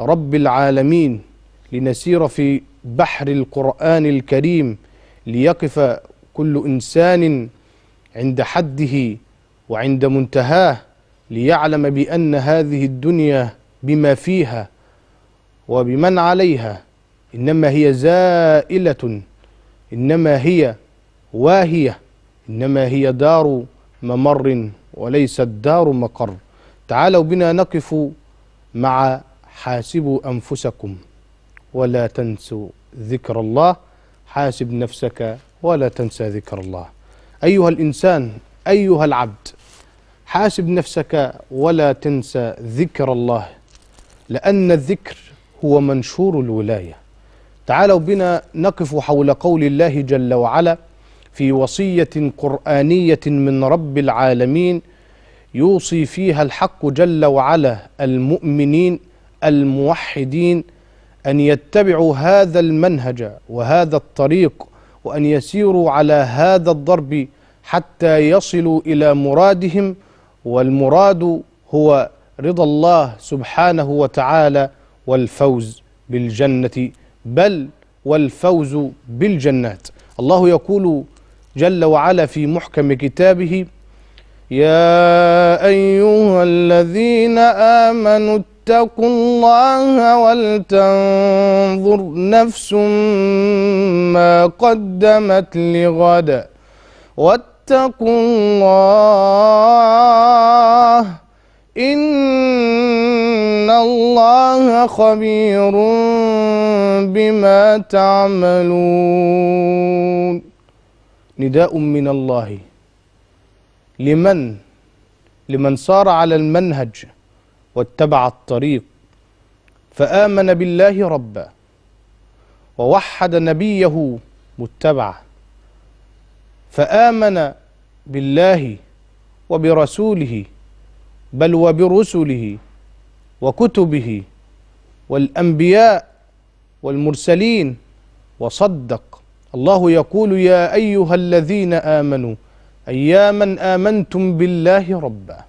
رب العالمين لنسير في بحر القرآن الكريم ليقف كل إنسان عند حده وعند منتهاه ليعلم بأن هذه الدنيا بما فيها وبمن عليها إنما هي زائلة إنما هي واهية إنما هي دار ممر وليست دار مقر تعالوا بنا نقف مع حاسبوا أنفسكم ولا تنسوا ذكر الله حاسب نفسك ولا تنسى ذكر الله أيها الإنسان أيها العبد حاسب نفسك ولا تنسى ذكر الله لأن الذكر هو منشور الولاية تعالوا بنا نقف حول قول الله جل وعلا في وصية قرآنية من رب العالمين يوصي فيها الحق جل وعلا المؤمنين الموحدين أن يتبعوا هذا المنهج وهذا الطريق وأن يسيروا على هذا الضرب حتى يصلوا إلى مرادهم والمراد هو رضا الله سبحانه وتعالى والفوز بالجنة بل والفوز بالجنات الله يقول جل وعلا في محكم كتابه يا أيها الذين آمنوا اتقوا الله ولتنظر نفس ما قدمت لغد واتقوا الله إن الله خبير بما تعملون نداء من الله لمن لمن صار على المنهج واتبع الطريق فآمن بالله ربا ووحد نبيه متبعه فآمن بالله وبرسوله بل وبرسله وكتبه والأنبياء والمرسلين وصدق الله يقول يا أيها الذين آمنوا أياما آمنتم بالله ربًا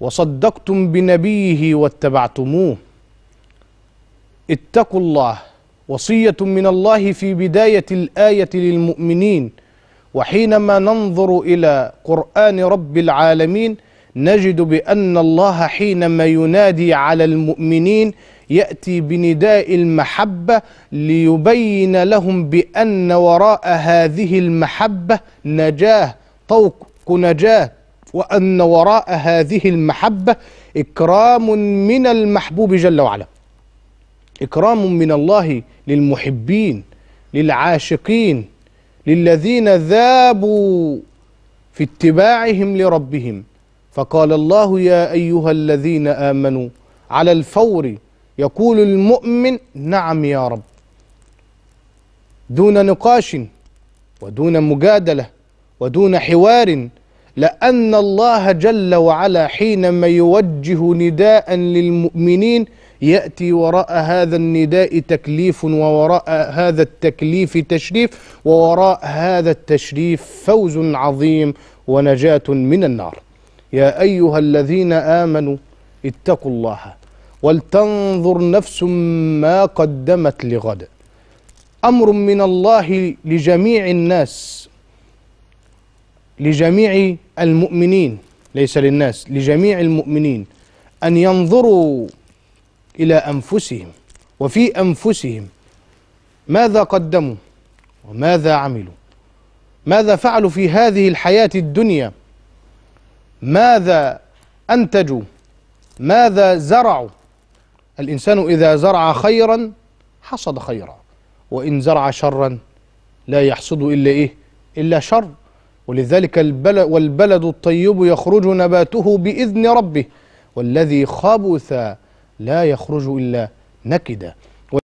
وصدقتم بنبيه واتبعتموه اتقوا الله وصية من الله في بداية الآية للمؤمنين وحينما ننظر إلى قرآن رب العالمين نجد بأن الله حينما ينادي على المؤمنين يأتي بنداء المحبة ليبين لهم بأن وراء هذه المحبة نجاه طوق نجاه وأن وراء هذه المحبة إكرام من المحبوب جل وعلا إكرام من الله للمحبين للعاشقين للذين ذابوا في اتباعهم لربهم فقال الله يا أيها الذين آمنوا على الفور يقول المؤمن نعم يا رب دون نقاش ودون مجادلة ودون حوار لأن الله جل وعلا حينما يوجه نداء للمؤمنين يأتي وراء هذا النداء تكليف ووراء هذا التكليف تشريف ووراء هذا التشريف فوز عظيم ونجاة من النار يا أيها الذين آمنوا اتقوا الله ولتنظر نفس ما قدمت لغد أمر من الله لجميع الناس لجميع المؤمنين ليس للناس لجميع المؤمنين أن ينظروا إلى أنفسهم وفي أنفسهم ماذا قدموا وماذا عملوا ماذا فعلوا في هذه الحياة الدنيا ماذا أنتجوا ماذا زرعوا الإنسان إذا زرع خيرا حصد خيرا وإن زرع شرا لا يحصد إلا إيه إلا شر ولذلك البلد والبلد الطيب يخرج نباته بإذن ربه والذي خبث لا يخرج إلا نكدا